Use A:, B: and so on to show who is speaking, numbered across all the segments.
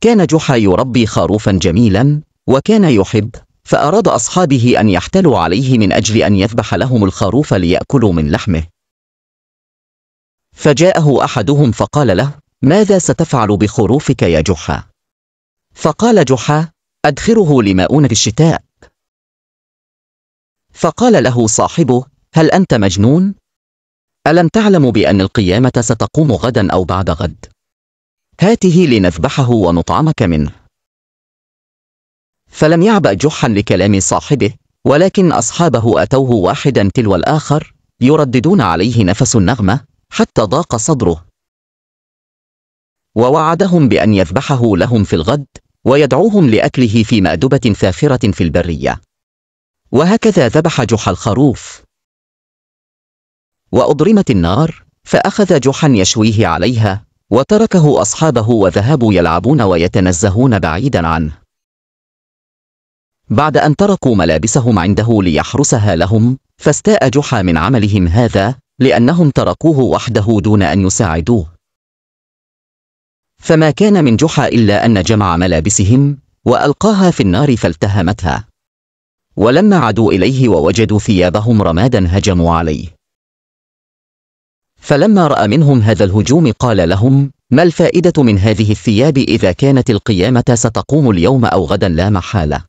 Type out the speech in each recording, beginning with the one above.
A: كان جحا يربي خروفا جميلا وكان يحب فأراد أصحابه أن يحتلوا عليه من أجل أن يذبح لهم الخروف ليأكلوا من لحمه فجاءه أحدهم فقال له ماذا ستفعل بخروفك يا جحا؟ فقال جحا أدخره لمؤونة الشتاء فقال له صاحبه هل أنت مجنون؟ ألم تعلم بأن القيامة ستقوم غدا أو بعد غد؟ هاته لنذبحه ونطعمك منه فلم يعبأ جحا لكلام صاحبه ولكن أصحابه أتوه واحدا تلو الآخر يرددون عليه نفس النغمة حتى ضاق صدره ووعدهم بأن يذبحه لهم في الغد ويدعوهم لأكله في مأدبة ثافرة في البرية وهكذا ذبح جحا الخروف وأضرمت النار فأخذ جحا يشويه عليها وتركه أصحابه وذهبوا يلعبون ويتنزهون بعيدا عنه بعد أن تركوا ملابسهم عنده ليحرسها لهم فاستاء جحا من عملهم هذا لأنهم تركوه وحده دون أن يساعدوه فما كان من جحا إلا أن جمع ملابسهم وألقاها في النار فالتهمتها ولما عادوا إليه ووجدوا ثيابهم رمادا هجموا عليه فلما رأى منهم هذا الهجوم قال لهم ما الفائدة من هذه الثياب إذا كانت القيامة ستقوم اليوم أو غدا لا محالة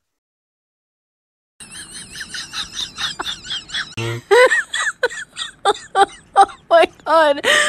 A: Oh my god.